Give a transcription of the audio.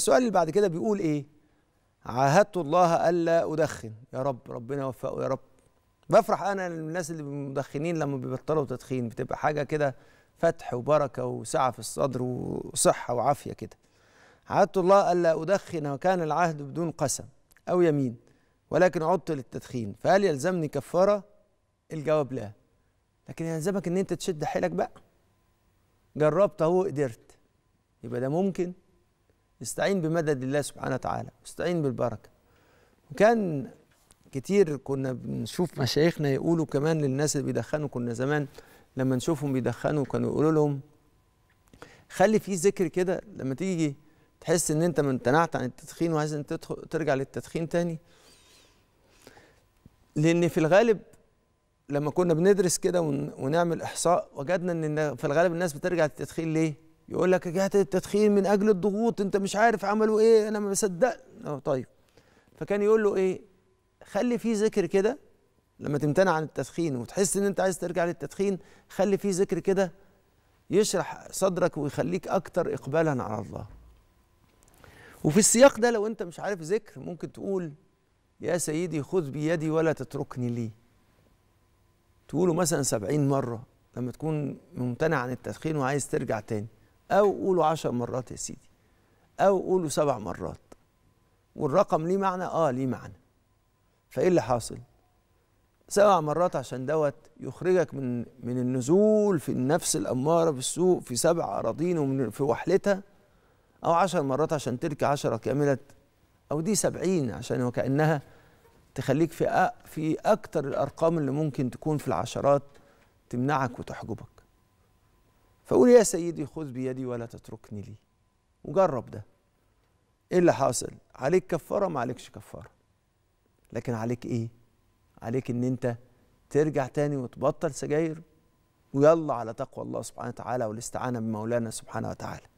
السؤال اللي بعد كده بيقول ايه عاهدت الله الا ادخن يا رب ربنا يوفقه يا رب بفرح انا الناس اللي مدخنين لما بيبطلوا تدخين بتبقى حاجه كده فتح وبركه وسعه في الصدر وصحه وعافيه كده عاهدت الله الا ادخن وكان العهد بدون قسم او يمين ولكن عدت للتدخين فهل يلزمني كفاره الجواب لا لكن يلزمك ان انت تشد حيلك بقى جربت اهو قدرت يبقى ده ممكن نستعين بمدد الله سبحانه وتعالى نستعين بالبركة وكان كتير كنا بنشوف مشايخنا يقولوا كمان للناس اللي بيدخنوا كنا زمان لما نشوفهم بيدخنوا كانوا يقولوا لهم خلي في ذكر كده لما تيجي تحس ان انت امتنعت عن التدخين وعايز تدخل ترجع للتدخين تاني لان في الغالب لما كنا بندرس كده ونعمل احصاء وجدنا ان في الغالب الناس بترجع للتدخين ليه يقول لك جهات التدخين من اجل الضغوط انت مش عارف عملوا ايه انا ما بصدق اه طيب فكان يقول له ايه خلي فيه ذكر كده لما تمتنع عن التدخين وتحس ان انت عايز ترجع للتدخين خلي فيه ذكر كده يشرح صدرك ويخليك اكتر اقبالا على الله وفي السياق ده لو انت مش عارف ذكر ممكن تقول يا سيدي خذ بيدي ولا تتركني لي تقوله مثلا سبعين مرة لما تكون ممتنع عن التدخين وعايز ترجع تاني أو قولوا عشر مرات يا سيدي أو قولوا سبع مرات والرقم ليه معنى؟ آه ليه معنى فإيه اللي حاصل؟ سبع مرات عشان دوت يخرجك من من النزول في النفس الأمارة في السوق في سبع أراضين ومن في وحلتها أو عشر مرات عشان تركي عشرة كاملة أو دي سبعين عشان وكأنها تخليك في في أكتر الأرقام اللي ممكن تكون في العشرات تمنعك وتحجبك فقول يا سيدي خذ بيدي ولا تتركني لي وجرب ده ايه اللي حاصل عليك كفاره ما عليكش كفاره لكن عليك ايه عليك ان انت ترجع تاني وتبطل سجاير ويلا على تقوى الله سبحانه وتعالى والاستعانه بمولانا سبحانه وتعالى